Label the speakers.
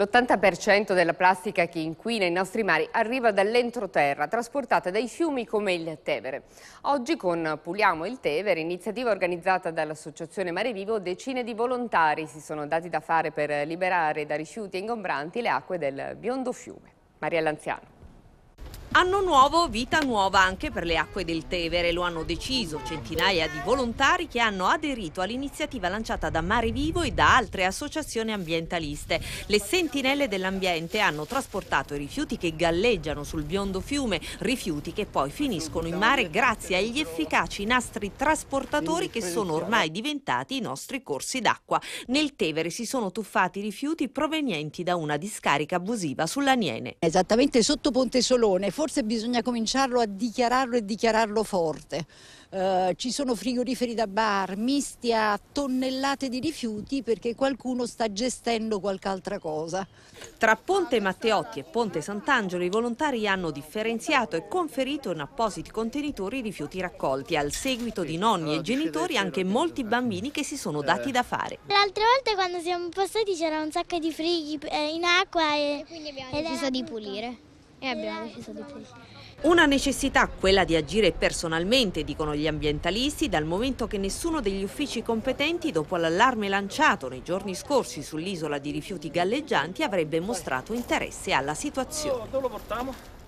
Speaker 1: L'80% della plastica che inquina i nostri mari arriva dall'entroterra, trasportata dai fiumi come il Tevere. Oggi con Puliamo il Tevere, iniziativa organizzata dall'Associazione Mare Vivo, decine di volontari si sono dati da fare per liberare da rifiuti ingombranti le acque del biondo fiume. Maria Lanziano.
Speaker 2: Anno nuovo, vita nuova anche per le acque del Tevere, lo hanno deciso centinaia di volontari che hanno aderito all'iniziativa lanciata da Mare Vivo e da altre associazioni ambientaliste. Le sentinelle dell'ambiente hanno trasportato i rifiuti che galleggiano sul biondo fiume, rifiuti che poi finiscono in mare grazie agli efficaci nastri trasportatori che sono ormai diventati i nostri corsi d'acqua. Nel Tevere si sono tuffati rifiuti provenienti da una discarica abusiva sull'Aniene.
Speaker 3: Esattamente sotto Ponte Solone forse bisogna cominciarlo a dichiararlo e dichiararlo forte. Uh, ci sono frigoriferi da bar misti a tonnellate di rifiuti perché qualcuno sta gestendo qualche altra
Speaker 2: cosa. Tra Ponte Matteotti e Ponte Sant'Angelo i volontari hanno differenziato e conferito in appositi contenitori i rifiuti raccolti, al seguito di nonni e ah, genitori anche molti bambini che si sono dati eh. da fare.
Speaker 4: L'altra volta quando siamo passati c'era un sacco di frighi eh, in acqua e, e quindi abbiamo deciso di pulire e abbiamo deciso di pulire.
Speaker 2: Una necessità, quella di agire personalmente, dicono gli ambientalisti, dal momento che nessuno degli uffici competenti, dopo l'allarme lanciato nei giorni scorsi sull'isola di rifiuti galleggianti, avrebbe mostrato interesse alla situazione.
Speaker 4: Dove lo portiamo?